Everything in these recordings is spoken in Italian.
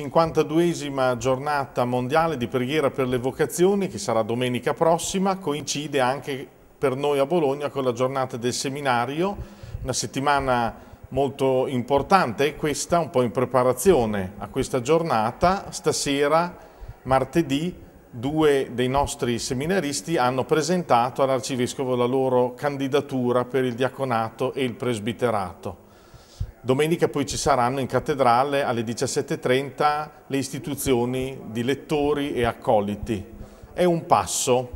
52esima giornata mondiale di preghiera per le vocazioni che sarà domenica prossima, coincide anche per noi a Bologna con la giornata del seminario, una settimana molto importante è questa, un po' in preparazione a questa giornata. Stasera, martedì, due dei nostri seminaristi hanno presentato all'Arcivescovo la loro candidatura per il diaconato e il presbiterato. Domenica poi ci saranno in cattedrale alle 17.30 le istituzioni di lettori e accoliti. È un passo,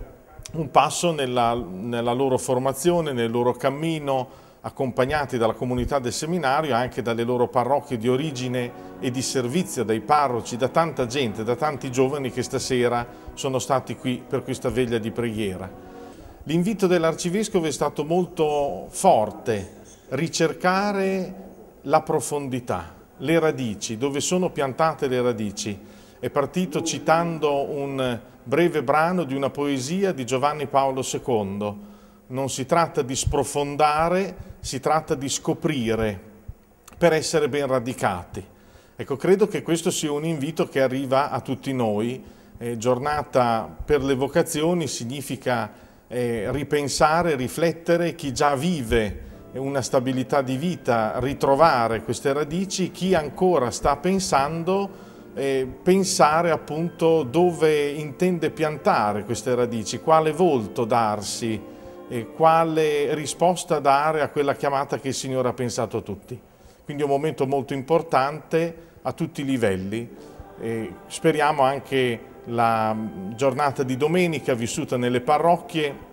un passo nella, nella loro formazione, nel loro cammino, accompagnati dalla comunità del seminario e anche dalle loro parrocchie di origine e di servizio, dai parroci, da tanta gente, da tanti giovani che stasera sono stati qui per questa veglia di preghiera. L'invito dell'arcivescovo è stato molto forte, ricercare la profondità, le radici, dove sono piantate le radici. È partito citando un breve brano di una poesia di Giovanni Paolo II. Non si tratta di sprofondare, si tratta di scoprire per essere ben radicati. Ecco, credo che questo sia un invito che arriva a tutti noi. Eh, giornata per le vocazioni significa eh, ripensare, riflettere chi già vive una stabilità di vita, ritrovare queste radici, chi ancora sta pensando eh, pensare appunto dove intende piantare queste radici, quale volto darsi, eh, quale risposta dare a quella chiamata che il Signore ha pensato a tutti. Quindi è un momento molto importante a tutti i livelli. Eh, speriamo anche la giornata di domenica vissuta nelle parrocchie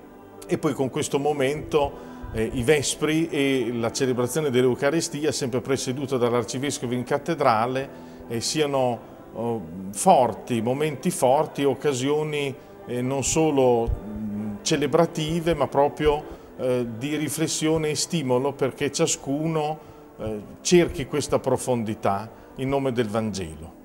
e poi con questo momento eh, i Vespri e la celebrazione dell'Eucarestia, sempre presieduta dall'Arcivescovo in cattedrale, eh, siano oh, forti, momenti forti, occasioni eh, non solo celebrative ma proprio eh, di riflessione e stimolo perché ciascuno eh, cerchi questa profondità in nome del Vangelo.